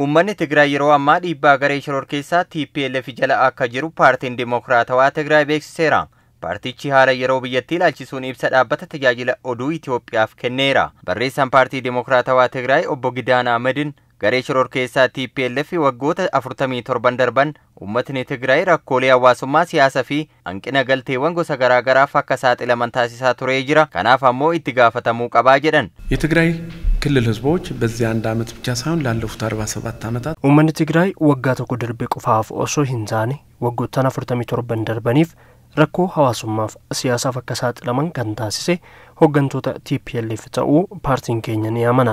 Uummanni Tigraay yeroo ammaa dhiibbaa garee shiroor keessaa TPLF jala akka jiru paartiin Dimookiraatawaa Tigraay beeksiseera. Paartichi haala yeroo biyyattii ilaalchisuun ibsa dhaabbata tajaajila oduu Itoophiyaaf kenneera. Barreessaan paartii Dimookiraatawaa Tigraay obbo Gidaan Ahmedin garee shiroor keessaa TPLF waggoota 47 darban uummatni Tigraay rakkoolee hawaasummaa siyaasaa fi hanqina galteewwan gosa garaa garaaf akka saaxilaman taasisaa turee jira. Kanaaf ammoo itti gaafatamuu qabaa jedhan. የትግራይ ክልል ህዝቦች በዚህ አንድ አመት ብቻ ሳይሆን ላለፉት አርባ ሰባት አመታት ኡመን ትግራይ ወጋ ተኮደር ቤቁፋፍ ኦሶ ሂንዛኔ ወጎ ተናፍርተሚ ቶርበን ደርበኒፍ ረኮ ሀዋሱማፍ ሲያሳ ፈከሳጥ ለመን ከንታሲሴ ሆገንቶተ ቲፒኤልኤፍ ተኡ ፓርቲን ኬኝን ያመና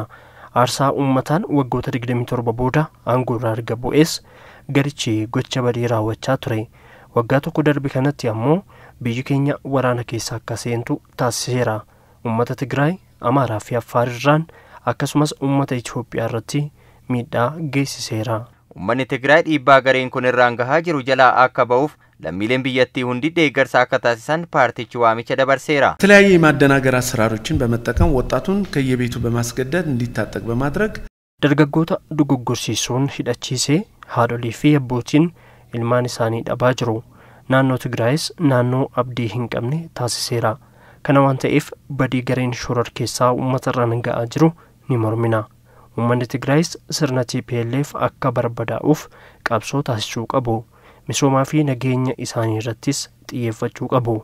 አርሳ ኡመታን ወጎተ ድግደሚ ቶርበ ቦዳ አንጉራ ርገቡ ኤስ ጎቸ በዲራ ወቻ ቱሬ ወጋ ተኮ ደርቢ ከነት ያሞ ብዩ ኬኛ ወራነ ኬሳ ከሴንቱ ታሲሴራ ኡመተ ትግራይ አማራ ፊ akkasumas uummata Itoophiyaa irratti miidhaa geessiseera. Uummanni Tigraay dhiibbaa gareen kun irraan gahaa jiru jalaa akka ba'uuf lammiileen biyyattii ሁንዲ ደገርሳ አካታሲሳን ፓርቲች ዋሚቸ ደበርሴራ የተለያየ የማደናገር አሰራሮችን በመጠቀም ወጣቱን ከየቤቱ በማስገደድ እንዲታጠቅ በማድረግ ደርገጎታ ዱጉጉርሲሱን ሂደቺሴ ሀዶሊ ፊ የቦቲን ኢልማን ኢሳኒ ደባ ጅሩ ናኖ ትግራይስ ናኖ አብዲ ሂንቀምኔ ታሲሴራ ከነ ዋን ተኤፍ በዲ ገሬን ሾረር ኬሳ ኡመተራን ገአ ጅሩ ni mormina. Uummanni Tigraayis sirna TPLF akka barbadaa'uuf qabsoo taasichuu qabu. Misoomaa fi nageenya isaanii irrattis xiyyeeffachuu qabu.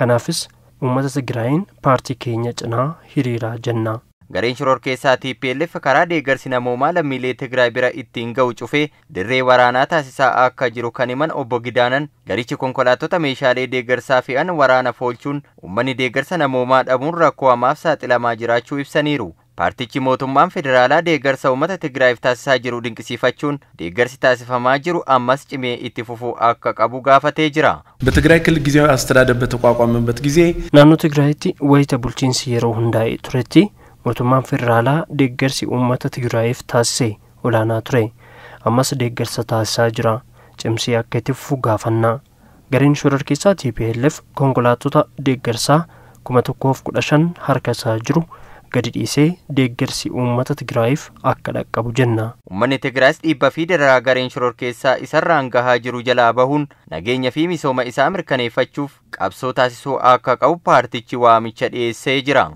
Kanaafis uummata Tigraayin paartii keenya cinaa hiriiraa jenna. Gareen shiroor keessaa TPLF karaa deeggarsi namoomaa lammiilee Tigraay bira ittiin ga'u cufee dirree waraanaa taasisaa akka jiru kan himan obbo Gidaanan garichi konkolaattota meeshaalee deeggarsaa fe'an waraana foolchuun uummanni deeggarsa namoomaa dhabuun rakkoo hamaaf saaxilamaa jiraachuu ibsaniiru. Paartichi mootummaan federaalaa deeggarsa uummata Tigraayif taasisaa jiru dinqisiifachuun deeggarsi taasifamaa jiru ammas cimee itti fufuu akka qabu gaafatee jira. በትግራይ ክልል ጊዜያዊ አስተዳደር በተቋቋመበት ጊዜ ናኖ ትግራይtti wayita bulchiinsi yeroo hundaa'e turetti mootummaan federaalaa deeggarsi uummata Tigraayiif taasise olaanaa ture. Ammas deeggarsa taasisaa jira. Cimsii akka itti fufu gaafannaa. Gareen shorar keessaa TPLF konkolaattota deeggarsaa kuma tokkoof kudha shan harka jiru gadi dhiisee deeggarsi uummata tigraa'iif akka dhaqqabu jenna. Uummanni Tigraayis dhiibbaa fi dararaa gareen shoror keessaa irraan gahaa jiru jalaa bahuun nageenya fi misooma isaa mirkaneeffachuuf qabsoo taasisuu akka qabu paartichi waamicha dhiyeessee jira.